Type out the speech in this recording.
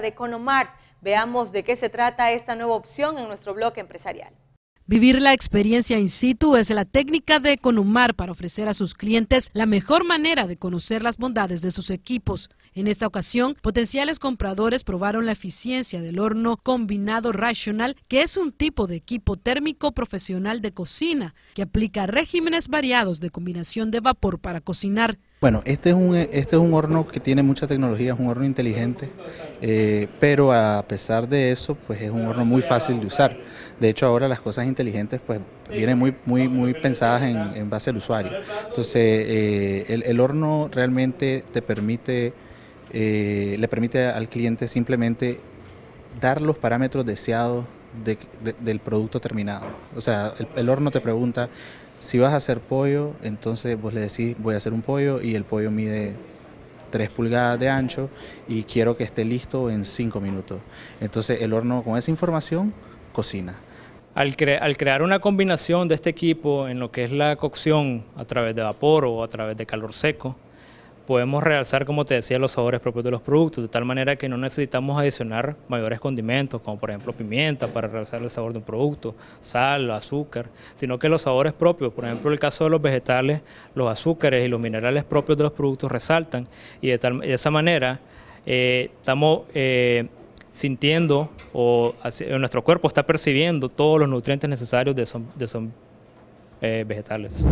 de Economart. Veamos de qué se trata esta nueva opción en nuestro bloque empresarial. Vivir la experiencia in situ es la técnica de Economar para ofrecer a sus clientes la mejor manera de conocer las bondades de sus equipos. En esta ocasión, potenciales compradores probaron la eficiencia del horno combinado Rational, que es un tipo de equipo térmico profesional de cocina que aplica regímenes variados de combinación de vapor para cocinar. Bueno, este es, un, este es un horno que tiene mucha tecnología, es un horno inteligente, eh, pero a pesar de eso, pues es un horno muy fácil de usar. De hecho, ahora las cosas inteligentes pues vienen muy, muy, muy pensadas en, base al usuario. Entonces, eh, el, horno realmente te permite, eh, le permite al cliente simplemente dar los parámetros deseados del producto terminado. O sea, el horno te pregunta si vas a hacer pollo, entonces vos le decís, voy a hacer un pollo y el pollo mide 3 pulgadas de ancho y quiero que esté listo en 5 minutos. Entonces el horno con esa información cocina. Al, al, crear una combinación de este equipo en lo que es la cocción a través de vapor o a través de calor seco, podemos realzar, como te decía, los sabores propios de los productos, de tal manera que no necesitamos adicionar mayores condimentos, como por ejemplo pimienta para realzar el sabor de un producto, sal, azúcar, sino que los sabores propios, por ejemplo, en el caso de los vegetales, los azúcares y los minerales propios de los productos resaltan y de, esa manera eh, estamos... Eh, sintiendo o, eh, nuestro cuerpo está percibiendo todos los nutrientes necesarios de esos, de vegetales.